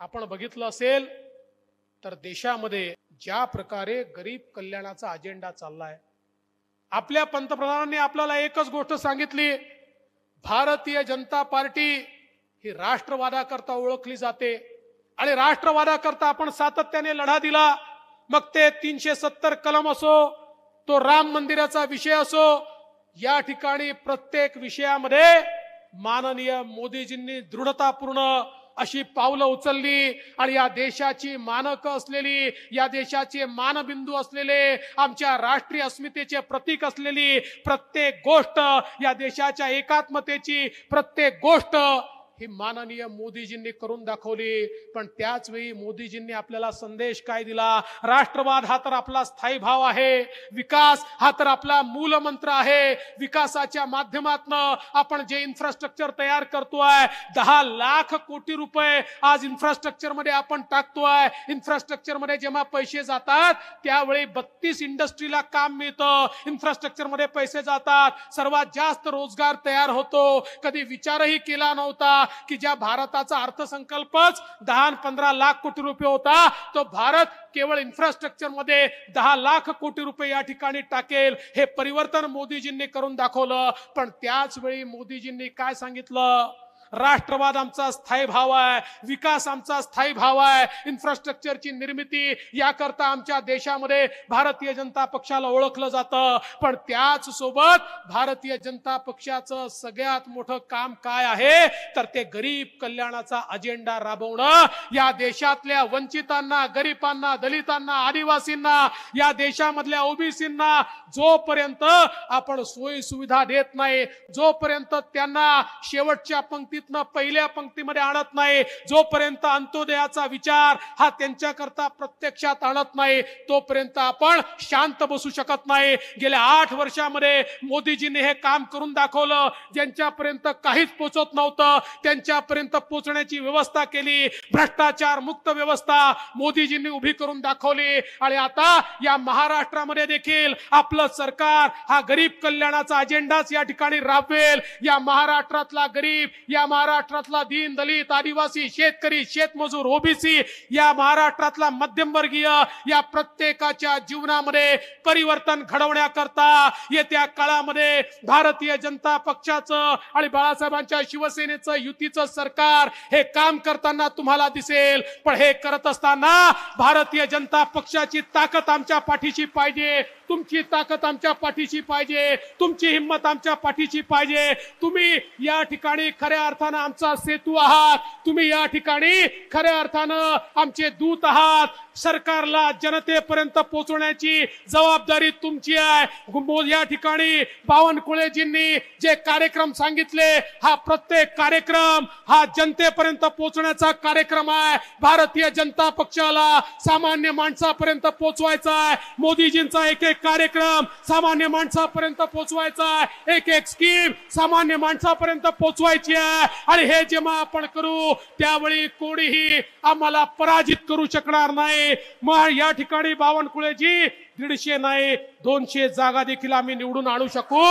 आपण बघितलं असेल तर देशामध्ये ज्या प्रकारे गरीब कल्याणाचा अजेंडा चाललाय आपल्या पंतप्रधानांनी आपल्याला एकच गोष्ट सांगितली भारतीय जनता पार्टी ही राष्ट्रवादा करता ओळखली जाते आणि राष्ट्रवादा करता आपण सातत्याने लढा दिला मग ते तीनशे सत्तर कलम असो तो राम मंदिराचा विषय असो या ठिकाणी प्रत्येक विषयामध्ये माननीय मोदीजींनी दृढतापूर्ण अशी पावलं उचलली आणि या देशाची मानक असलेली या देशाचे मानबिंदू असलेले आमच्या राष्ट्रीय अस्मितेचे प्रतीक असलेली प्रत्येक गोष्ट या देशाच्या एकात्मतेची प्रत्येक गोष्ट हे माननीय मोदीजींनी करून दाखवली पण त्याच वेळी मोदीजींनी आपल्याला संदेश काय दिला राष्ट्रवाद हा तर आपला स्थायी भाव आहे विकास हा तर आपला मूलमंत्र आहे विकासाच्या माध्यमातून आपण जे इन्फ्रास्ट्रक्चर तयार करतोय दहा लाख कोटी रुपये आज इन्फ्रास्ट्रक्चर मध्ये आपण टाकतोय इन्फ्रास्ट्रक्चर मध्ये जेव्हा पैसे जातात त्यावेळी बत्तीस इंडस्ट्रीला काम मिळतं इन्फ्रास्ट्रक्चर मध्ये पैसे जातात सर्वात जास्त रोजगार तयार होतो कधी विचारही केला नव्हता कि ज्या भारताचा अर्थसंकल्पच दहा पंधरा लाख कोटी रुपये होता तो भारत केवळ इन्फ्रास्ट्रक्चर मध्ये दहा लाख कोटी रुपये या ठिकाणी टाकेल हे परिवर्तन मोदीजींनी करून दाखवलं पण त्याच वेळी मोदीजींनी काय सांगितलं राष्ट्रवाद आमचा स्थायी भाव आहे विकास आमचा स्थायी भाव आहे इन्फ्रास्ट्रक्चरची निर्मिती याकरता आमच्या देशामध्ये भारतीय जनता पक्षाला ओळखलं जातं पण त्याच सोबत भारतीय जनता पक्षाचं सगळ्यात मोठं काम काय आहे तर ते गरीब कल्याणाचा अजेंडा राबवणं या देशातल्या वंचितांना गरिबांना दलितांना आदिवासींना या देशामधल्या ओबीसींना जोपर्यंत आपण सोयी सुविधा देत नाही जोपर्यंत त्यांना शेवटच्या पंक्ती पंक्तीतनं पहिल्या पंक्तीमध्ये आणत नाही जोपर्यंत अंत्योदयाचा विचार हा त्यांच्याकरता प्रत्यक्षात आणत नाही तोपर्यंत आपण शांत बसू शकत नाही गेल्या आठ वर्षामध्ये मोदीजींनी हे काम करून दाखवलं ज्यांच्यापर्यंत काहीच पोचत नव्हतं त्यांच्यापर्यंत पोचण्याची व्यवस्था केली भ्रष्टाचार मुक्त व्यवस्था मोदीजींनी उभी करून दाखवली आणि आता या महाराष्ट्रामध्ये देखील आपलं सरकार हा गरीब कल्याणाचा अजेंडाच या ठिकाणी राबवेल या महाराष्ट्रातला गरीब या महाराष्ट्रातला दीन दलित आदिवासी शेतकरी शेतमजूर ओबीसी या महाराष्ट्रातला मध्यमवर्गीय या प्रत्येकाच्या जीवनामध्ये परिवर्तन घडवण्याकरता येत्या काळामध्ये भारतीय जनता पक्षाचं आणि बाळासाहेबांच्या शिवसेनेचं युतीचं सरकार हे काम करताना तुम्हाला दिसेल पण हे करत असताना भारतीय जनता पक्षाची ताकद आमच्या पाठीशी पाहिजे तुमची ताकद आमच्या पाठीशी पाहिजे तुमची हिंमत आमच्या पाठीशी पाहिजे तुम्ही या ठिकाणी खऱ्या अर्थानं आमचा सेतू आहात तुम्ही या ठिकाणी खऱ्या अर्थानं आमचे दूत आहात सरकारला जनतेपर्यंत पोहोचवण्याची जबाबदारी तुमची आहे या ठिकाणी बावनकुळेजींनी जे कार्यक्रम सांगितले हा प्रत्येक कार्यक्रम हा जनतेपर्यंत पोहोचण्याचा कार्यक्रम आहे भारतीय जनता पक्षाला सामान्य माणसापर्यंत पोहोचवायचा आहे मोदीजींचा एक एक कार्यक्रम सामान्य माणसापर्यंत पोहोचवायचा आहे एक एक स्कीम सामान्य माणसापर्यंत पोहोचवायची आहे आणि हे जेव्हा आपण करू त्यावेळी कोणीही आम्हाला पराजित करू शकणार नाही मग या ठिकाणी बावनकुळेजी दीडशे नाही दोनशे जागा देखील आम्ही निवडून आणू शकू